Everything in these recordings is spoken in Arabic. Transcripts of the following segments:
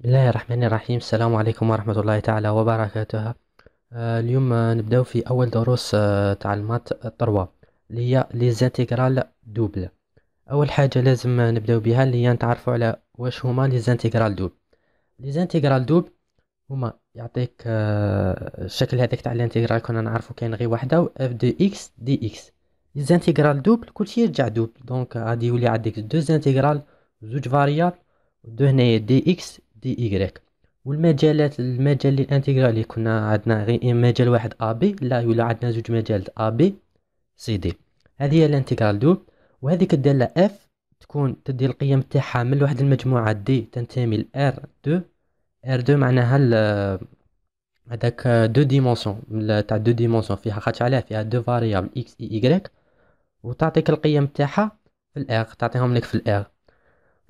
بسم الله الرحمن الرحيم السلام عليكم ورحمة الله تعالى وبركاته آه، اليوم آه، نبداو في أول دروس آه، تعلمات الطروة اللي هي لي دوبل أول حاجة لازم نبداو بها اللي هي نتعرفوا على واش هما لي دوبل لي زانتيغرال دوبل هما يعطيك الشكل هذاك تاع الانتيغرال كنا نعرفو كاين غير و اف دو اكس دي اكس لي دوبل كلشي يرجع دوبل دونك غادي يولي عندك دو زانتيغرال زوج فاريابل دو هنايا دي اكس دي إيكغيك والمجالات المجال للانتيغرالي كنا عندنا غير إيه، مجال واحد ا بي لا ولا عندنا زوج مجالات ا بي سي دي هذه هي الانتيغرال دو وهذيك الداله اف تكون تدي القيم تاعها من واحد المجموعه دي تنتمي ل ار 2 ار 2 معناها هذاك دو ديمونسيون تاع دو ديمونسيون فيها خاطش علاه فيها دو فاريابل اكس اي ايغريك وتعطيك القيم تاعها في الار تعطيهم لك في الار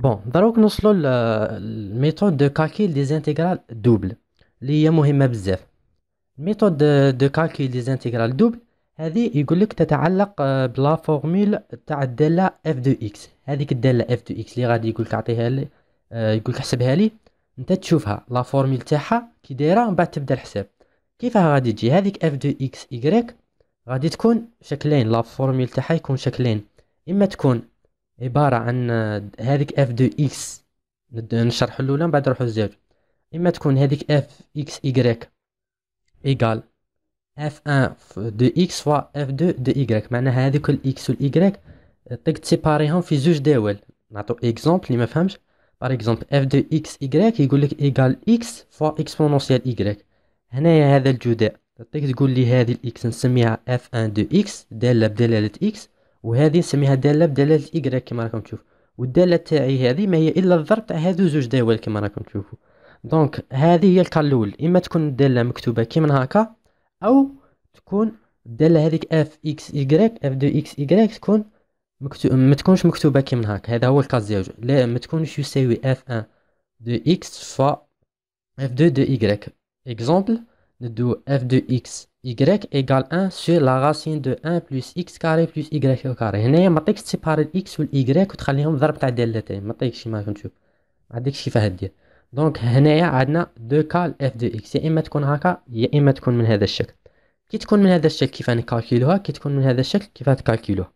بون دروك نوصلوا للميثود دو كالكيل دي زانتيغرال دوبل اللي هي مهمه بزاف الميثود دو كالكيل دي زانتيغرال دوبل هذه يقول لك تتعلق بلا فورمول تاع الداله اف دو اكس هذيك الداله اف دو اكس اللي غادي يقول لك اعطيها لي يقول لك حسبها لي انت تشوفها لا فورمول تاعها كي دايره من بعد تبدا الحساب كيفاه غادي تجي هذيك اف دو اكس y غادي تكون شكلين لا فورمول تاعها يكون شكلين اما تكون عبارة عن آه، هذيك اف دو اكس نبدا نشرح الاولى من بعد نروحو للزوج اما تكون هذيك اف اكس ايكغيك ايكال اف ان دو اكس فوا اف دو دو ايكغيك معناها هذوك الاكس والايكغيك تقدر تسيباريهم في زوج دول نعطو اكزومبل اللي ما فهمش باغ اكزومبل اف دو اكس ايكغيك يقولك لك ايكال اكس فوا اكسبونونسيال ايكغيك هنايا هذا الجداء تعطيك تقول لي هذه الاكس نسميها اف ان دو اكس داله بدلاله اكس وهذه نسميها داله بدلاله الايكغيك كما راكم تشوف والداله تاعي هذه ما هي الا الضرب تاع هذو زوج دوال كما راكم تشوفوا دونك هذه هي الكار الاول اما تكون الداله مكتوبه كيما هاكا او تكون الداله هذيك اف اكس ايكغيك اف دو اكس ايكغيك تكون مكتوب ما تكونش مكتوبه كيما هاكا هذا هو الكار ديالو لا ما تكونش يساوي اف ان دو اكس فوا اف دو دو ايكغيك اكزومبل ندو f de x y égale 1 sur la racine de 1 plus x كاري plus y au carré هنايا معطيكش تسيباري الاكس والاي وتخليهم ضرب تاع دالتين معطيكش كيما راكم تشوف معطيكش كيفاه دير دونك هنايا عندنا دو كال اف دو اكس يا اما تكون هكا يا اما تكون من هذا الشكل كي تكون من هذا الشكل كيف نكالكيلوها كي تكون من هذا الشكل كيف تكالكيلوها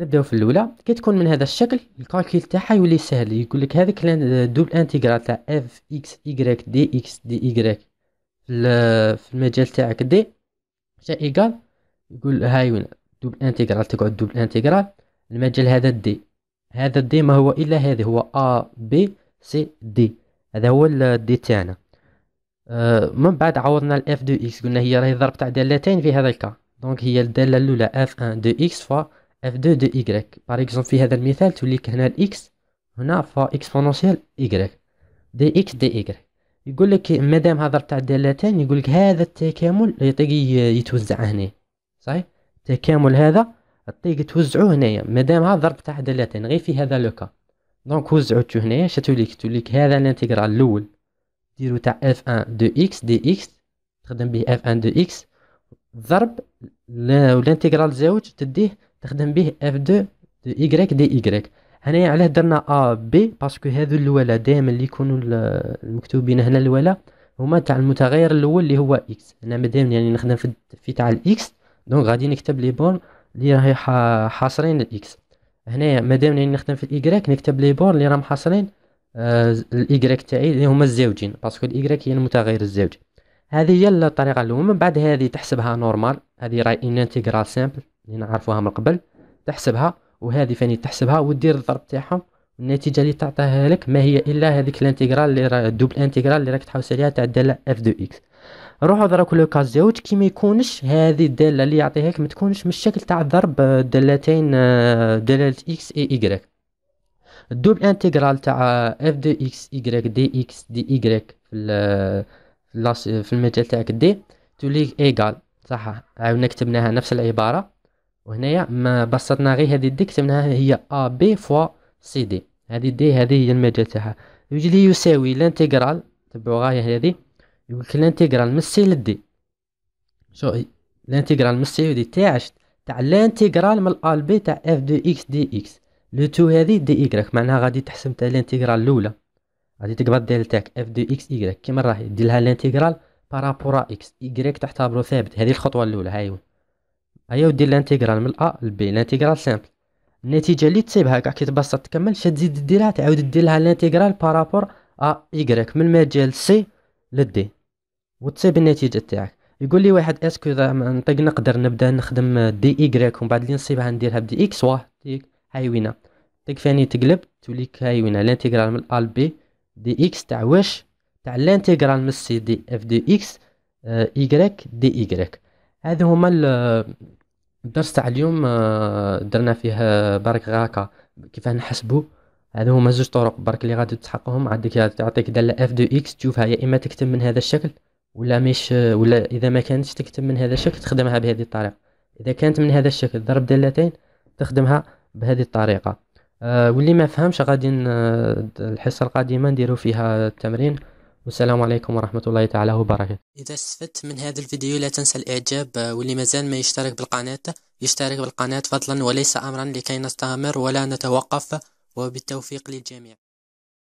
نبداو في الاولى كي تكون من هذا الشكل الكالكيل تاعها يولي سهل يقول لك هذاك دوبل انتيغرال تاع اف اكس y دي اكس دي y في المجال تاعك دي حتى ايكال يقول هاي وين دوبل انتجرال تقعد دوبل انتجرال المجال هذا دي هذا دي ما هو الا هذا هو ا بي سي دي هذا هو الدي تاعنا آه، من بعد عوضنا الاف دو اكس قلنا هي راهي ضرب تاع دالتين في هذا الكا دونك هي الداله الاولى اف 1 دو اكس فوا اف 2 دو ايغريك باغ اكزومبل في هذا المثال توليك هنا الاكس هنا فوا اكسبونونسيال ايغريك دي اكس دي ايغريك يقول لك مادام دام تاع الدالتين يقول لك هذا التكامل يطيق يتوزع هنا صحيح التكامل هذا يعطيك توزعوه هنايا مادام هذا ضرب تاع دالتين غير في هذا لوكا دونك وزعتو هنايا شتوليك توليك هذا الانتيغرال الاول ديرو تاع اف 1 دو اكس دي اكس تخدم به اف 1 دو اكس ضرب الانتيغرال زوج تديه تخدم به اف 2 دو ايكغيك دي ايكغيك هنايا علاه درنا ا بي باسكو هذو الولا دائما اللي يكونوا المكتوبين هنا الولا هما تاع المتغير الاول اللي هو اكس انا مادام يعني نخدم في, في تاع الاكس دونك غادي نكتب لي بورن اللي راهي حاصرين الاكس هنايا مادام يعني نخدم في الايكغيك نكتب لي بورن اللي راهم حاصرين آه، الايكغيك تاعي اللي هما الزوجين باسكو الايكغيك هي المتغير الزوجي هذه هي الطريقه الاولى من بعد هذه تحسبها نورمال هذه راهي ان انتيغرال سامبل اللي نعرفوها من قبل تحسبها وهذه فاني تحسبها ودير الضرب تاعها النتيجه اللي تعطيها لك ما هي الا هذيك الانتيغرال اللي راه دوبل انتيغرال اللي راك تحوس عليها تاع الداله اف دو اكس روحوا ضربوا لو كاز زوج كي ما يكونش هذه الداله اللي يعطيها لك ما تكونش من الشكل تاع ضرب آه، دالتين آه، دلاله اكس اي ايغريك الدوبل انتيغرال تاع اف دو اكس ايغريك دي اكس دي ايغريك في آه، في المجال تاعك دي تولي ايغال صح عاودنا كتبناها نفس العباره وهنايا ما بسطنا غير هذه دي كتبناها هي ا بي فوا سي دي هذه دي هذه هي المجال تاعها يوجد لي يساوي الانتيغرال تبعوا غاية هذه يقول لك الانتيغرال من سي لدي شو الانتيغرال من سي دي تاع تاع الانتيغرال من ال بي تاع اف دو اكس دي اكس لو تو هذه دي ايكغيك معناها غادي تحسب تاع الانتيغرال الاولى غادي تقبض دير تاعك اف دو اكس ايكغيك كيما راهي دير لها بارابور بارابورا اكس ايكغيك تحتبرو ثابت هذه الخطوه الاولى هاي هيا ودير الانتيغرال من ا لبي الانتيغرال سامبل النتيجه اللي تصيبها كي تبسط تكمل تزيد ديرها تعاود دير لها الانتيغرال بارابور ا ايغريك من المجال سي لدي وتصيب النتيجه تاعك يقول لي واحد اسكو اذا نطيق نقدر نبدا نخدم دي ايغريك ومن بعد اللي نصيبها نديرها بدي اكس واه هاي هايوينا تيك فاني تقلب توليك هايوينا الانتيغرال من ا بي دي اكس تاع واش تاع الانتيغرال من سي دي اف دي اكس ايغريك دي ايغريك هذو هما الدرس تاع اليوم آه، درنا فيه آه، برك غاكا كيفاه نحسبو هادو هما زوج طرق برك اللي غادي تحققهم عندك تعطيك دالة اف دو اكس تشوفها يا اما تكتب من هذا الشكل ولا مش آه، ولا اذا ما كانتش تكتب من هذا الشكل تخدمها بهذه الطريقه اذا كانت من هذا الشكل ضرب دالتين تخدمها بهذه الطريقه أه واللي ما فهمش غادي الحصه القادمه نديرو فيها التمرين والسلام عليكم ورحمة الله تعالى وبركاته إذا استفدت من هذا الفيديو لا تنسى الإعجاب آه، واللي مازال ما يشترك بالقناة يشترك بالقناة فضلا وليس أمرا لكي نستمر ولا نتوقف وبالتوفيق للجميع